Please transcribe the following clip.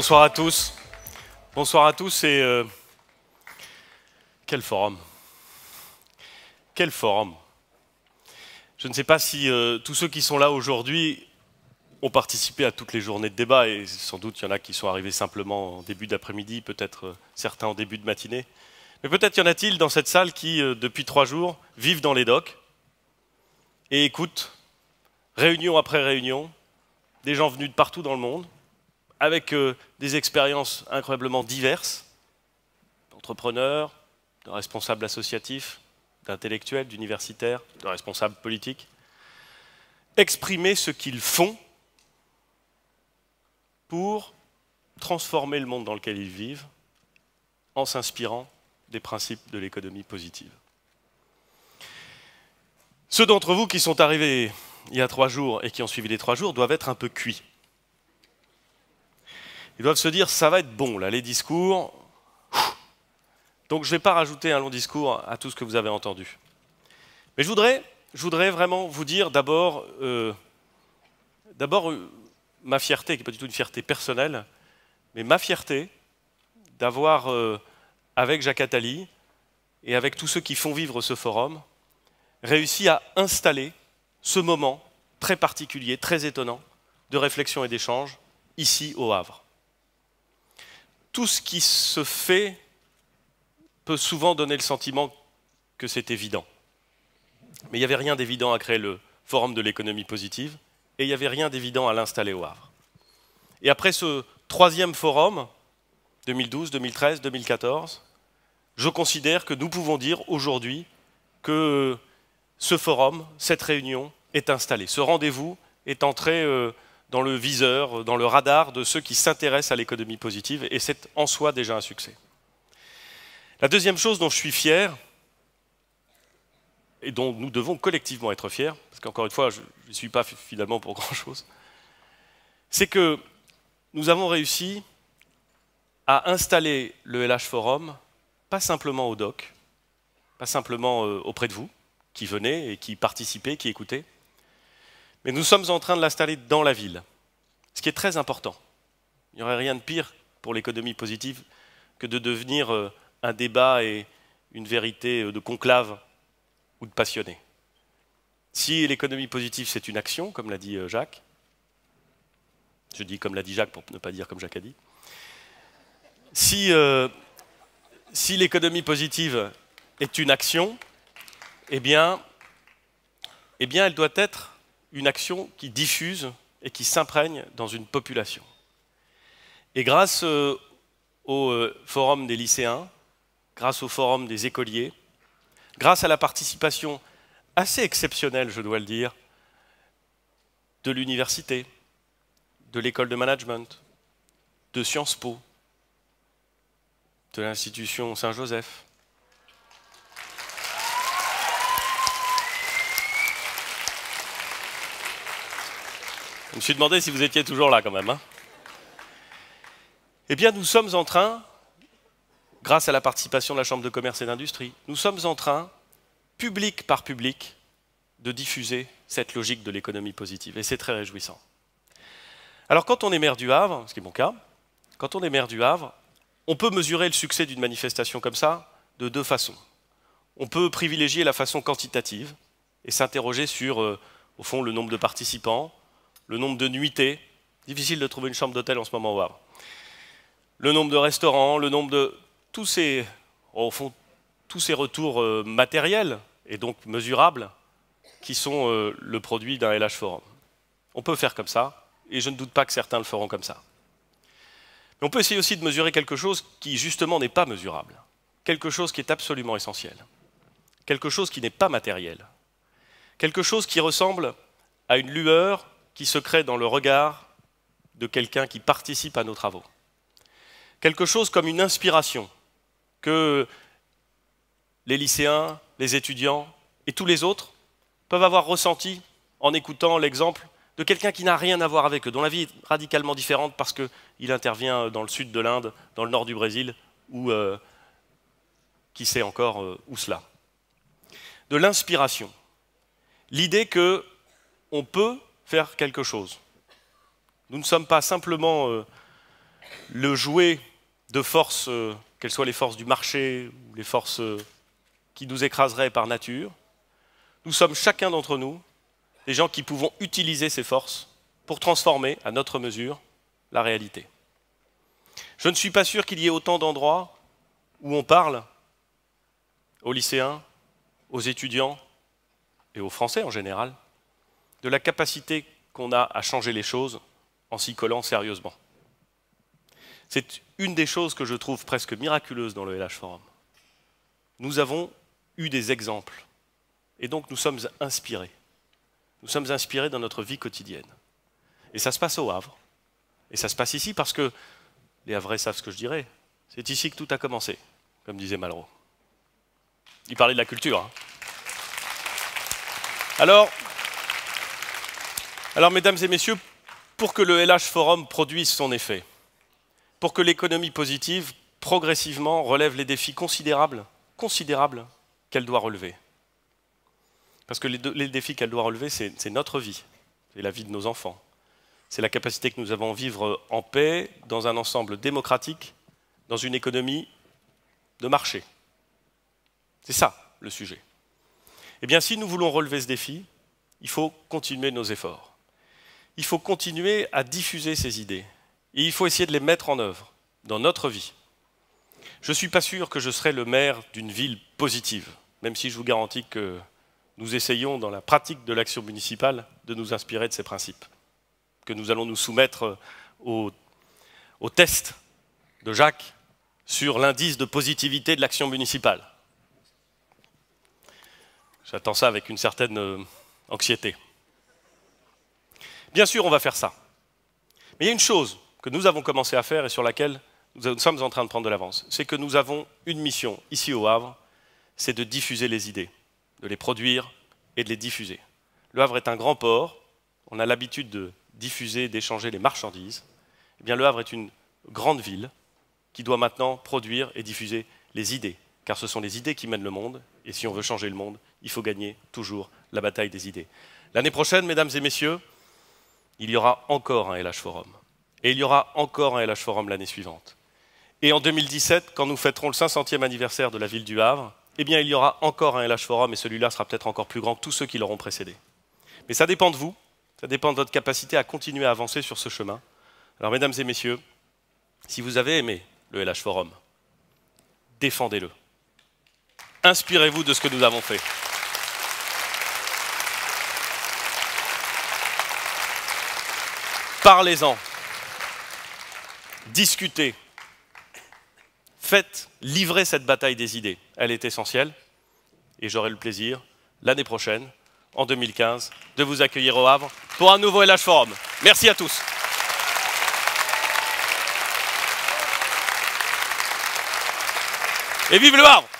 Bonsoir à tous. Bonsoir à tous et euh, quel forum. Quel forum. Je ne sais pas si euh, tous ceux qui sont là aujourd'hui ont participé à toutes les journées de débat et sans doute il y en a qui sont arrivés simplement en début d'après-midi, peut-être euh, certains en début de matinée. Mais peut-être y en a-t-il dans cette salle qui, depuis trois jours, vivent dans les docks et écoutent, réunion après réunion, des gens venus de partout dans le monde, avec euh, des expériences incroyablement diverses, d'entrepreneurs, de responsables associatifs, d'intellectuels, d'universitaires, de responsables politiques, exprimer ce qu'ils font pour transformer le monde dans lequel ils vivent en s'inspirant des principes de l'économie positive. Ceux d'entre vous qui sont arrivés il y a trois jours et qui ont suivi les trois jours doivent être un peu cuits. Ils doivent se dire, ça va être bon, là, les discours. Donc je ne vais pas rajouter un long discours à tout ce que vous avez entendu. Mais je voudrais, je voudrais vraiment vous dire d'abord euh, euh, ma fierté, qui n'est pas du tout une fierté personnelle, mais ma fierté d'avoir, euh, avec Jacques Attali et avec tous ceux qui font vivre ce forum, réussi à installer ce moment très particulier, très étonnant, de réflexion et d'échange, ici au Havre tout ce qui se fait peut souvent donner le sentiment que c'est évident. Mais il n'y avait rien d'évident à créer le Forum de l'économie positive, et il n'y avait rien d'évident à l'installer au Havre. Et après ce troisième forum, 2012, 2013, 2014, je considère que nous pouvons dire aujourd'hui que ce forum, cette réunion est installée. Ce rendez-vous est entré euh, dans le viseur, dans le radar de ceux qui s'intéressent à l'économie positive, et c'est en soi déjà un succès. La deuxième chose dont je suis fier, et dont nous devons collectivement être fiers, parce qu'encore une fois, je ne suis pas finalement pour grand-chose, c'est que nous avons réussi à installer le LH Forum, pas simplement au doc, pas simplement euh, auprès de vous, qui venez et qui participez, qui écoutez, mais nous sommes en train de l'installer dans la ville, ce qui est très important. Il n'y aurait rien de pire pour l'économie positive que de devenir euh, un débat et une vérité euh, de conclave ou de passionné. Si l'économie positive, c'est une action, comme l'a dit euh, Jacques, je dis comme l'a dit Jacques pour ne pas dire comme Jacques a dit, si, si l'économie positive est une action, eh bien, eh bien, elle doit être une action qui diffuse et qui s'imprègne dans une population. Et grâce euh, au euh, forum des lycéens, grâce au forum des écoliers, grâce à la participation assez exceptionnelle, je dois le dire, de l'université, de l'école de management, de Sciences Po, de l'institution Saint-Joseph, Je me suis demandé si vous étiez toujours là quand même. Hein. eh bien, nous sommes en train, grâce à la participation de la Chambre de commerce et d'industrie, nous sommes en train, public par public, de diffuser cette logique de l'économie positive. Et c'est très réjouissant. Alors quand on est maire du Havre, ce qui est mon cas, quand on est maire du Havre, on peut mesurer le succès d'une manifestation comme ça de deux façons. On peut privilégier la façon quantitative et s'interroger sur, euh, au fond, le nombre de participants, le nombre de nuitées. Difficile de trouver une chambre d'hôtel en ce moment au Havre. Le nombre de restaurants, le nombre de tous ces, au fond, tous ces retours euh, matériels et donc mesurables qui sont euh, le produit d'un LH Forum. On peut faire comme ça, et je ne doute pas que certains le feront comme ça. Mais on peut essayer aussi de mesurer quelque chose qui justement n'est pas mesurable, quelque chose qui est absolument essentiel, quelque chose qui n'est pas matériel, quelque chose qui ressemble à une lueur qui se crée dans le regard de quelqu'un qui participe à nos travaux. Quelque chose comme une inspiration que les lycéens, les étudiants et tous les autres peuvent avoir ressenti en écoutant l'exemple de quelqu'un qui n'a rien à voir avec eux, dont la vie est radicalement différente parce qu'il intervient dans le sud de l'Inde, dans le nord du Brésil, ou euh, qui sait encore euh, où cela. De l'inspiration. L'idée que on peut faire quelque chose. Nous ne sommes pas simplement euh, le jouet de forces, euh, qu'elles soient les forces du marché ou les forces euh, qui nous écraseraient par nature. Nous sommes chacun d'entre nous des gens qui pouvons utiliser ces forces pour transformer, à notre mesure, la réalité. Je ne suis pas sûr qu'il y ait autant d'endroits où on parle aux lycéens, aux étudiants et aux Français en général, de la capacité qu'on a à changer les choses en s'y collant sérieusement. C'est une des choses que je trouve presque miraculeuse dans le LH Forum. Nous avons eu des exemples, et donc nous sommes inspirés. Nous sommes inspirés dans notre vie quotidienne. Et ça se passe au Havre, et ça se passe ici parce que, les Havrais savent ce que je dirais, c'est ici que tout a commencé, comme disait Malraux. Il parlait de la culture. Hein. Alors, alors, mesdames et messieurs, pour que le LH Forum produise son effet, pour que l'économie positive progressivement relève les défis considérables, considérables qu'elle doit relever. Parce que les, les défis qu'elle doit relever, c'est notre vie, c'est la vie de nos enfants. C'est la capacité que nous avons à vivre en paix, dans un ensemble démocratique, dans une économie de marché. C'est ça le sujet. Eh bien, si nous voulons relever ce défi, il faut continuer nos efforts il faut continuer à diffuser ces idées. Et il faut essayer de les mettre en œuvre dans notre vie. Je ne suis pas sûr que je serai le maire d'une ville positive, même si je vous garantis que nous essayons, dans la pratique de l'action municipale, de nous inspirer de ces principes, que nous allons nous soumettre au, au test de Jacques sur l'indice de positivité de l'action municipale. J'attends ça avec une certaine euh, anxiété. Bien sûr, on va faire ça. Mais il y a une chose que nous avons commencé à faire et sur laquelle nous sommes en train de prendre de l'avance, c'est que nous avons une mission ici au Havre, c'est de diffuser les idées, de les produire et de les diffuser. Le Havre est un grand port, on a l'habitude de diffuser, d'échanger les marchandises. Eh bien, le Havre est une grande ville qui doit maintenant produire et diffuser les idées, car ce sont les idées qui mènent le monde, et si on veut changer le monde, il faut gagner toujours la bataille des idées. L'année prochaine, mesdames et messieurs, il y aura encore un LH Forum. Et il y aura encore un LH Forum l'année suivante. Et en 2017, quand nous fêterons le 500e anniversaire de la ville du Havre, eh bien, il y aura encore un LH Forum, et celui-là sera peut-être encore plus grand que tous ceux qui l'auront précédé. Mais ça dépend de vous, ça dépend de votre capacité à continuer à avancer sur ce chemin. Alors, mesdames et messieurs, si vous avez aimé le LH Forum, défendez-le. Inspirez-vous de ce que nous avons fait. Parlez-en. Discutez. Faites, livrer cette bataille des idées. Elle est essentielle. Et j'aurai le plaisir, l'année prochaine, en 2015, de vous accueillir au Havre pour un nouveau LH Forum. Merci à tous. Et vive le Havre